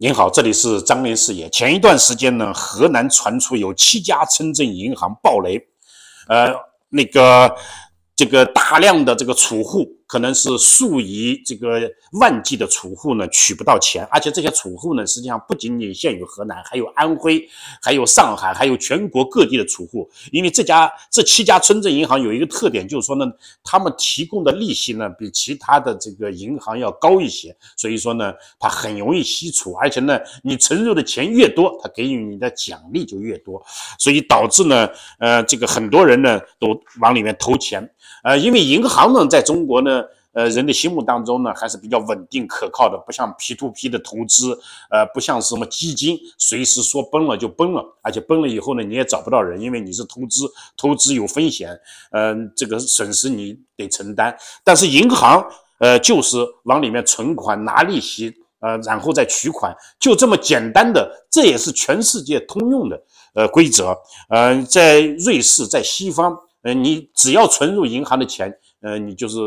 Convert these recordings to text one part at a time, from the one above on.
您好，这里是张林视野。前一段时间呢，河南传出有七家村镇银行暴雷，呃，那个这个大量的这个储户。可能是数以这个万计的储户呢取不到钱，而且这些储户呢，实际上不仅仅限于河南，还有安徽，还有上海，还有全国各地的储户。因为这家这七家村镇银行有一个特点，就是说呢，他们提供的利息呢比其他的这个银行要高一些，所以说呢，它很容易吸储，而且呢，你存入的钱越多，它给予你的奖励就越多，所以导致呢，呃，这个很多人呢都往里面投钱，呃，因为银行呢在中国呢。呃，人的心目当中呢，还是比较稳定可靠的，不像 P to P 的投资，呃，不像是什么基金，随时说崩了就崩了，而且崩了以后呢，你也找不到人，因为你是投资，投资有风险，嗯，这个损失你得承担。但是银行，呃，就是往里面存款拿利息，呃，然后再取款，就这么简单的，这也是全世界通用的呃规则。嗯，在瑞士，在西方，嗯，你只要存入银行的钱，嗯，你就是。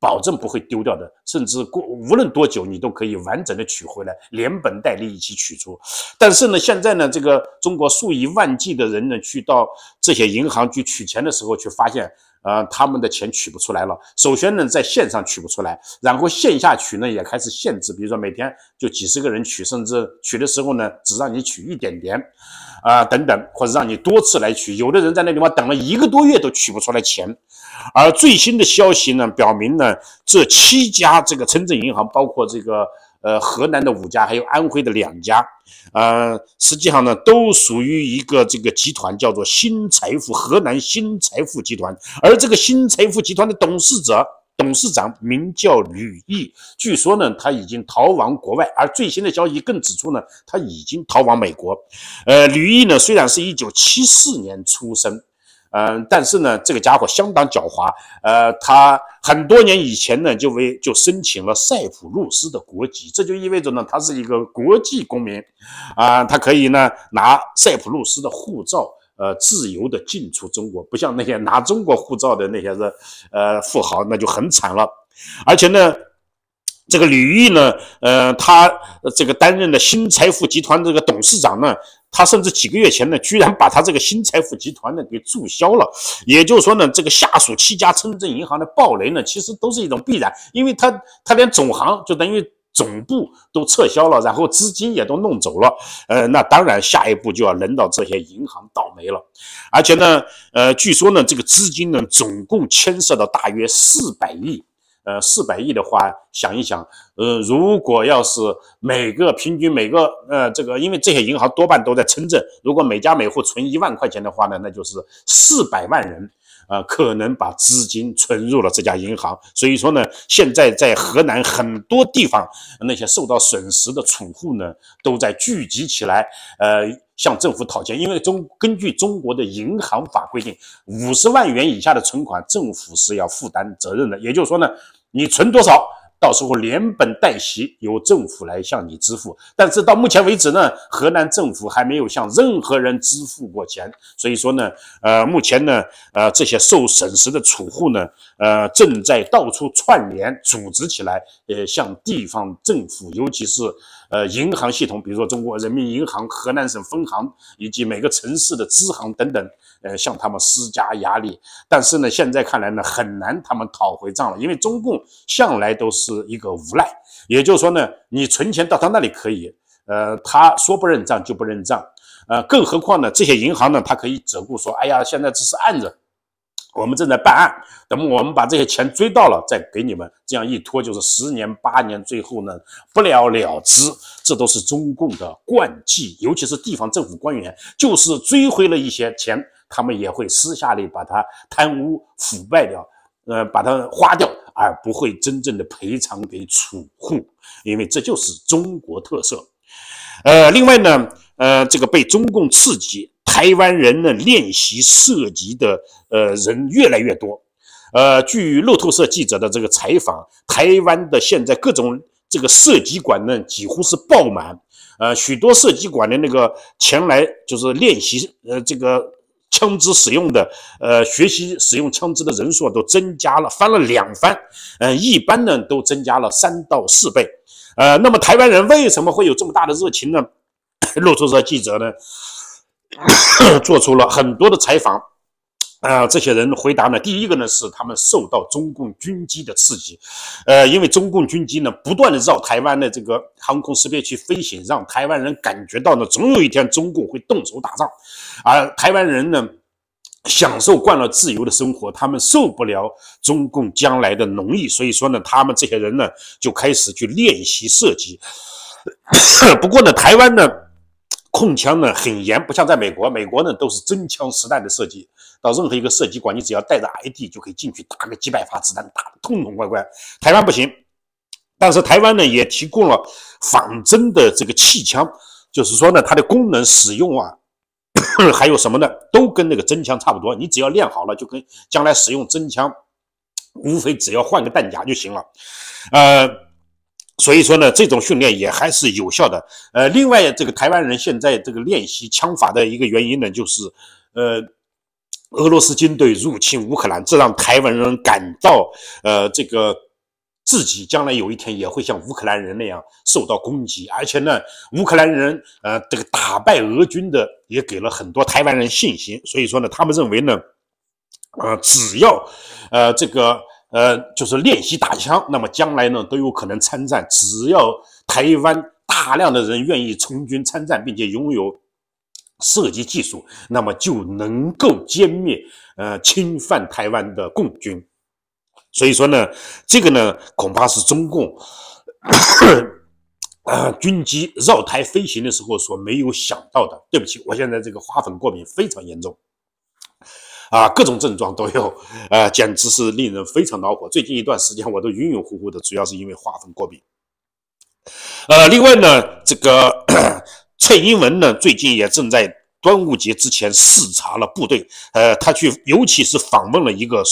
保证不会丢掉的，甚至过无论多久，你都可以完整的取回来，连本带利一起取出。但是呢，现在呢，这个中国数以万计的人呢，去到这些银行去取钱的时候，却发现。呃，他们的钱取不出来了。首先呢，在线上取不出来，然后线下取呢也开始限制，比如说每天就几十个人取，甚至取的时候呢，只让你取一点点，啊等等，或者让你多次来取。有的人在那地方等了一个多月都取不出来钱，而最新的消息呢，表明呢，这七家这个村镇银行，包括这个。呃，河南的五家，还有安徽的两家，呃，实际上呢，都属于一个这个集团，叫做新财富河南新财富集团。而这个新财富集团的董事者、董事长名叫吕毅，据说呢，他已经逃亡国外，而最新的消息更指出呢，他已经逃亡美国。呃，吕毅呢，虽然是一九七四年出生。嗯，但是呢，这个家伙相当狡猾。呃，他很多年以前呢，就为就申请了塞浦路斯的国籍，这就意味着呢，他是一个国际公民，啊，他可以呢拿塞浦路斯的护照，呃，自由的进出中国，不像那些拿中国护照的那些人，呃，富豪那就很惨了，而且呢。这个李毅呢，呃，他这个担任的新财富集团这个董事长呢，他甚至几个月前呢，居然把他这个新财富集团呢给注销了。也就是说呢，这个下属七家村镇银行的暴雷呢，其实都是一种必然，因为他他连总行就等于总部都撤销了，然后资金也都弄走了。呃，那当然，下一步就要轮到这些银行倒霉了。而且呢，呃，据说呢，这个资金呢，总共牵涉到大约四百亿。呃，四百亿的话，想一想，呃，如果要是每个平均每个呃，这个，因为这些银行多半都在城镇，如果每家每户存一万块钱的话呢，那就是四百万人，呃，可能把资金存入了这家银行。所以说呢，现在在河南很多地方，那些受到损失的储户呢，都在聚集起来，呃。向政府讨钱，因为中根据中国的银行法规定，五十万元以下的存款，政府是要负担责任的。也就是说呢，你存多少，到时候连本带息由政府来向你支付。但是到目前为止呢，河南政府还没有向任何人支付过钱。所以说呢，呃，目前呢，呃，这些受损失的储户呢，呃，正在到处串联组织起来，呃，向地方政府，尤其是。呃，银行系统，比如说中国人民银行河南省分行以及每个城市的支行等等，呃，向他们施加压力。但是呢，现在看来呢，很难他们讨回账了，因为中共向来都是一个无赖。也就是说呢，你存钱到他那里可以，呃，他说不认账就不认账，呃，更何况呢，这些银行呢，他可以只顾说，哎呀，现在只是按着。我们正在办案，等我们把这些钱追到了，再给你们。这样一拖就是十年八年，最后呢不了了之。这都是中共的惯技，尤其是地方政府官员，就是追回了一些钱，他们也会私下里把它贪污腐败掉，呃，把它花掉，而不会真正的赔偿给储户，因为这就是中国特色。呃，另外呢，呃，这个被中共刺激。台湾人呢练习射击的呃人越来越多，呃，据路透社记者的这个采访，台湾的现在各种这个射击馆呢几乎是爆满，呃，许多射击馆的那个前来就是练习呃这个枪支使用的呃学习使用枪支的人数都增加了，翻了两番，嗯，一般呢都增加了三到四倍，呃，那么台湾人为什么会有这么大的热情呢？路透社记者呢？做出了很多的采访，啊，这些人回答呢，第一个呢是他们受到中共军机的刺激，呃，因为中共军机呢不断的绕台湾的这个航空识别区飞行，让台湾人感觉到呢，总有一天中共会动手打仗，而台湾人呢享受惯了自由的生活，他们受不了中共将来的奴役，所以说呢，他们这些人呢就开始去练习射击，不过呢，台湾呢。控枪呢很严，不像在美国，美国呢都是真枪实弹的射击。到任何一个射击馆，你只要带着 ID 就可以进去打个几百发子弹，打的痛痛快快。台湾不行，但是台湾呢也提供了仿真的这个气枪，就是说呢它的功能使用啊，还有什么呢，都跟那个真枪差不多。你只要练好了，就跟将来使用真枪，无非只要换个弹夹就行了。呃。所以说呢，这种训练也还是有效的。呃，另外，这个台湾人现在这个练习枪法的一个原因呢，就是，呃，俄罗斯军队入侵乌克兰，这让台湾人感到，呃，这个自己将来有一天也会像乌克兰人那样受到攻击。而且呢，乌克兰人呃，这个打败俄军的，也给了很多台湾人信心。所以说呢，他们认为呢，呃，只要，呃，这个。呃，就是练习打枪，那么将来呢都有可能参战。只要台湾大量的人愿意从军参战，并且拥有射击技术，那么就能够歼灭呃侵犯台湾的共军。所以说呢，这个呢恐怕是中共啊 军机绕台飞行的时候所没有想到的。对不起，我现在这个花粉过敏非常严重。啊，各种症状都有，呃，简直是令人非常恼火。最近一段时间我都晕晕乎乎的，主要是因为花粉过敏。呃，另外呢，这个 蔡英文呢，最近也正在端午节之前视察了部队，呃，他去，尤其是访问了一个。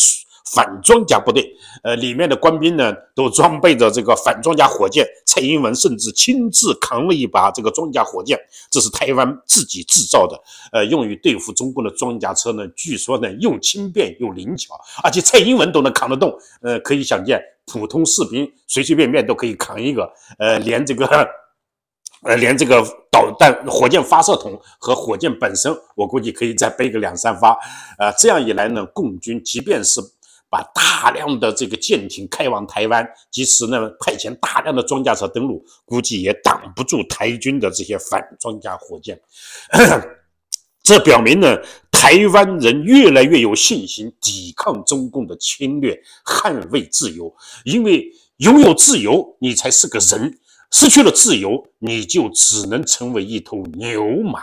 反装甲部队，呃，里面的官兵呢，都装备着这个反装甲火箭。蔡英文甚至亲自扛了一把这个装甲火箭，这是台湾自己制造的，呃，用于对付中共的装甲车呢。据说呢，又轻便又灵巧，而且蔡英文都能扛得动，呃，可以想见，普通士兵随随便便都可以扛一个，呃，连这个，呃，连这个导弹火箭发射筒和火箭本身，我估计可以再背个两三发，呃，这样一来呢，共军即便是把大量的这个舰艇开往台湾，即使呢派遣大量的装甲车登陆，估计也挡不住台军的这些反装甲火箭。这表明呢，台湾人越来越有信心抵抗中共的侵略，捍卫自由。因为拥有自由，你才是个人；失去了自由，你就只能成为一头牛马。